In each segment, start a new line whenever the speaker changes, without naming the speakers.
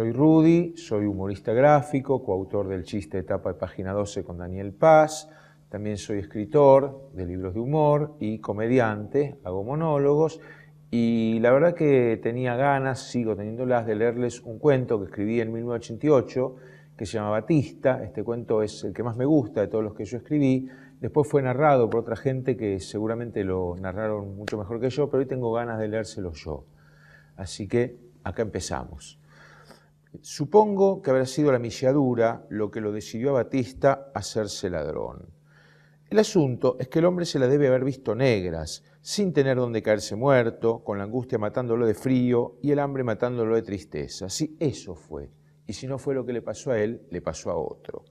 Soy Rudy, soy humorista gráfico, coautor del chiste Etapa de Página 12 con Daniel Paz. También soy escritor de libros de humor y comediante, hago monólogos. Y la verdad que tenía ganas, sigo teniéndolas, de leerles un cuento que escribí en 1988 que se llama Batista. Este cuento es el que más me gusta de todos los que yo escribí. Después fue narrado por otra gente que seguramente lo narraron mucho mejor que yo, pero hoy tengo ganas de leérselo yo. Así que acá empezamos. Supongo que habrá sido la milladura lo que lo decidió a Batista hacerse ladrón. El asunto es que el hombre se la debe haber visto negras, sin tener donde caerse muerto, con la angustia matándolo de frío y el hambre matándolo de tristeza. Si eso fue, y si no fue lo que le pasó a él, le pasó a otro.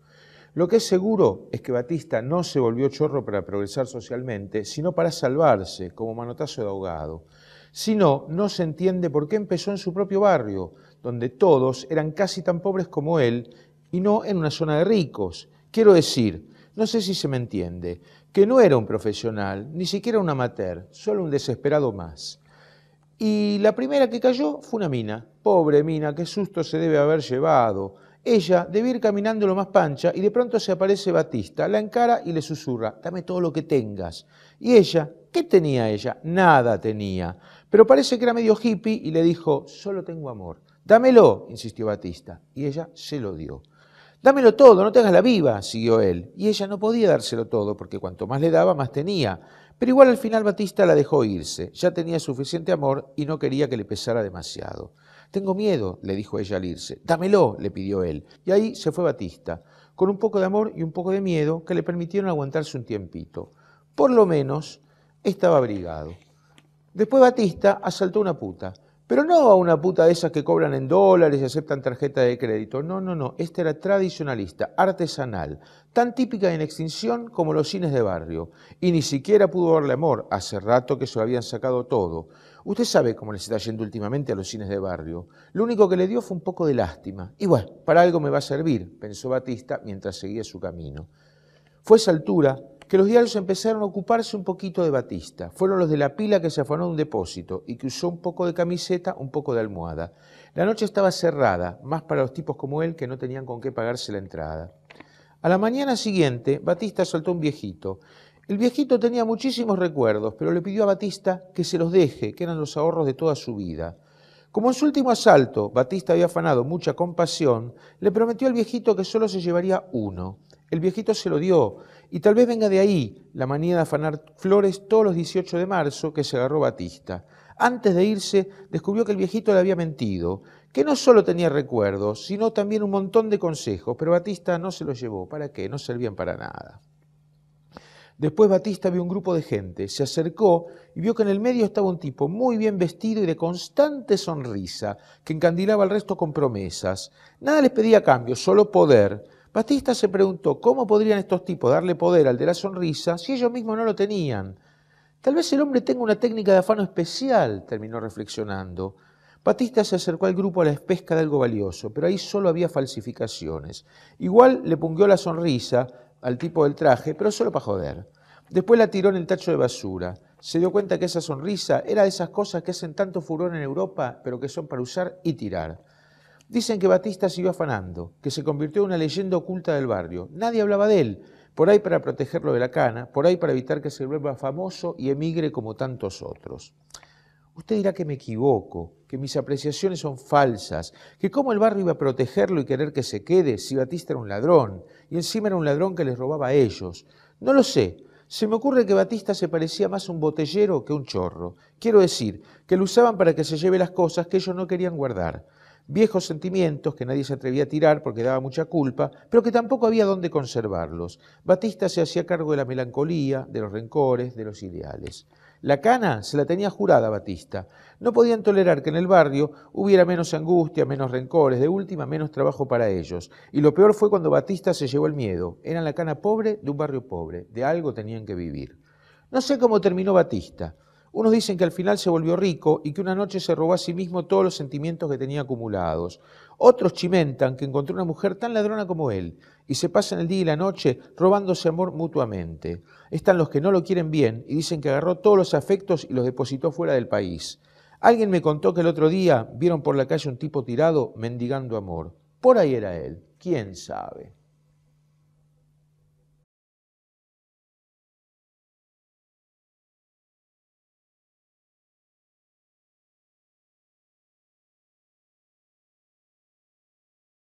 Lo que es seguro es que Batista no se volvió chorro para progresar socialmente, sino para salvarse, como manotazo de ahogado. Si no, no se entiende por qué empezó en su propio barrio, donde todos eran casi tan pobres como él, y no en una zona de ricos. Quiero decir, no sé si se me entiende, que no era un profesional, ni siquiera un amateur, solo un desesperado más. Y la primera que cayó fue una mina. Pobre mina, qué susto se debe haber llevado. Ella debe ir caminando lo más pancha y de pronto se aparece Batista, la encara y le susurra, dame todo lo que tengas. Y ella, ¿qué tenía ella? Nada tenía. Pero parece que era medio hippie y le dijo, solo tengo amor. Dámelo, insistió Batista, y ella se lo dio. Dámelo todo, no te hagas la viva, siguió él. Y ella no podía dárselo todo, porque cuanto más le daba, más tenía. Pero igual al final Batista la dejó irse. Ya tenía suficiente amor y no quería que le pesara demasiado. Tengo miedo, le dijo ella al irse. Dámelo, le pidió él. Y ahí se fue Batista, con un poco de amor y un poco de miedo que le permitieron aguantarse un tiempito. Por lo menos estaba abrigado. Después Batista asaltó una puta pero no a una puta de esas que cobran en dólares y aceptan tarjeta de crédito. No, no, no. Esta era tradicionalista, artesanal, tan típica en extinción como los cines de barrio. Y ni siquiera pudo darle amor. Hace rato que se lo habían sacado todo. Usted sabe cómo les está yendo últimamente a los cines de barrio. Lo único que le dio fue un poco de lástima. Y bueno, para algo me va a servir, pensó Batista mientras seguía su camino. Fue esa altura que los diarios empezaron a ocuparse un poquito de Batista. Fueron los de la pila que se afanó de un depósito y que usó un poco de camiseta, un poco de almohada. La noche estaba cerrada, más para los tipos como él que no tenían con qué pagarse la entrada. A la mañana siguiente, Batista soltó un viejito. El viejito tenía muchísimos recuerdos, pero le pidió a Batista que se los deje, que eran los ahorros de toda su vida. Como en su último asalto, Batista había afanado mucha compasión, le prometió al viejito que solo se llevaría uno. El viejito se lo dio, y tal vez venga de ahí la manía de afanar flores todos los 18 de marzo que se agarró Batista. Antes de irse, descubrió que el viejito le había mentido, que no solo tenía recuerdos, sino también un montón de consejos, pero Batista no se los llevó. ¿Para qué? No servían para nada. Después Batista vio un grupo de gente, se acercó y vio que en el medio estaba un tipo muy bien vestido y de constante sonrisa, que encandilaba al resto con promesas. Nada les pedía cambio, solo poder Batista se preguntó cómo podrían estos tipos darle poder al de la sonrisa si ellos mismos no lo tenían. Tal vez el hombre tenga una técnica de afano especial, terminó reflexionando. Batista se acercó al grupo a la espesca de algo valioso, pero ahí solo había falsificaciones. Igual le pungió la sonrisa al tipo del traje, pero solo para joder. Después la tiró en el tacho de basura. Se dio cuenta que esa sonrisa era de esas cosas que hacen tanto furor en Europa, pero que son para usar y tirar. Dicen que Batista se iba afanando, que se convirtió en una leyenda oculta del barrio. Nadie hablaba de él, por ahí para protegerlo de la cana, por ahí para evitar que se vuelva famoso y emigre como tantos otros. Usted dirá que me equivoco, que mis apreciaciones son falsas, que cómo el barrio iba a protegerlo y querer que se quede si Batista era un ladrón, y encima era un ladrón que les robaba a ellos. No lo sé. Se me ocurre que Batista se parecía más a un botellero que a un chorro. Quiero decir, que lo usaban para que se lleve las cosas que ellos no querían guardar viejos sentimientos que nadie se atrevía a tirar porque daba mucha culpa, pero que tampoco había dónde conservarlos. Batista se hacía cargo de la melancolía, de los rencores, de los ideales. La cana se la tenía jurada Batista. No podían tolerar que en el barrio hubiera menos angustia, menos rencores, de última menos trabajo para ellos. Y lo peor fue cuando Batista se llevó el miedo. Eran la cana pobre de un barrio pobre, de algo tenían que vivir. No sé cómo terminó Batista. Unos dicen que al final se volvió rico y que una noche se robó a sí mismo todos los sentimientos que tenía acumulados. Otros chimentan que encontró una mujer tan ladrona como él y se pasan el día y la noche robándose amor mutuamente. Están los que no lo quieren bien y dicen que agarró todos los afectos y los depositó fuera del país. Alguien me contó que el otro día vieron por la calle un tipo tirado mendigando amor. Por ahí era él, quién sabe.